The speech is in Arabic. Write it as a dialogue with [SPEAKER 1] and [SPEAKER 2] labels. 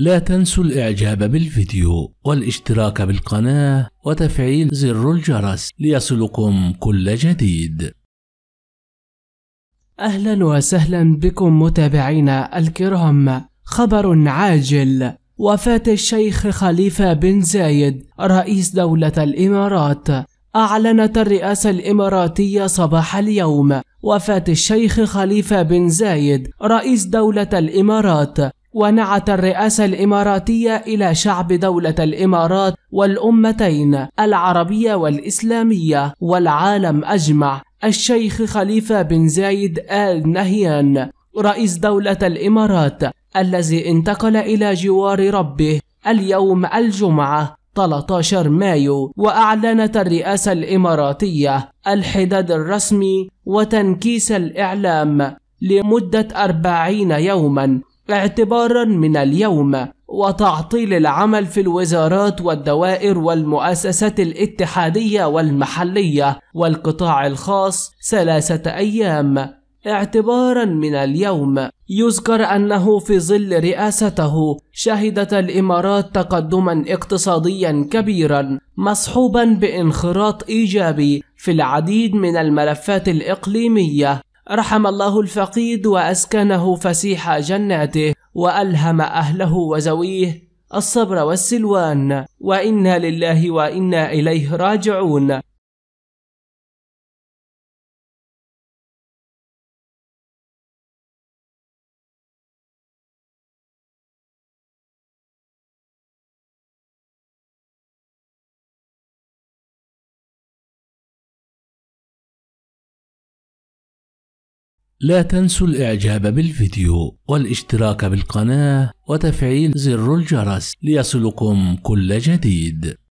[SPEAKER 1] لا تنسوا الاعجاب بالفيديو والاشتراك بالقناة وتفعيل زر الجرس ليصلكم كل جديد
[SPEAKER 2] أهلا وسهلا بكم متابعينا الكرام خبر عاجل وفاة الشيخ خليفة بن زايد رئيس دولة الإمارات أعلنت الرئاسة الإماراتية صباح اليوم وفاة الشيخ خليفة بن زايد رئيس دولة الإمارات ونعت الرئاسة الإماراتية إلى شعب دولة الإمارات والأمتين العربية والإسلامية والعالم أجمع الشيخ خليفة بن زايد آل نهيان رئيس دولة الإمارات الذي انتقل إلى جوار ربه اليوم الجمعة 13 مايو وأعلنت الرئاسة الإماراتية الحداد الرسمي وتنكيس الإعلام لمدة 40 يوما اعتبارا من اليوم وتعطيل العمل في الوزارات والدوائر والمؤسسات الاتحادية والمحلية والقطاع الخاص ثلاثة أيام اعتبارا من اليوم يذكر أنه في ظل رئاسته شهدت الإمارات تقدما اقتصاديا كبيرا مصحوبا بانخراط إيجابي في العديد من الملفات الإقليمية رحم الله الفقيد وأسكنه فسيح جناته وألهم أهله وزويه الصبر والسلوان وإنا لله وإنا إليه راجعون
[SPEAKER 1] لا تنسوا الاعجاب بالفيديو والاشتراك بالقناة وتفعيل زر الجرس ليصلكم كل جديد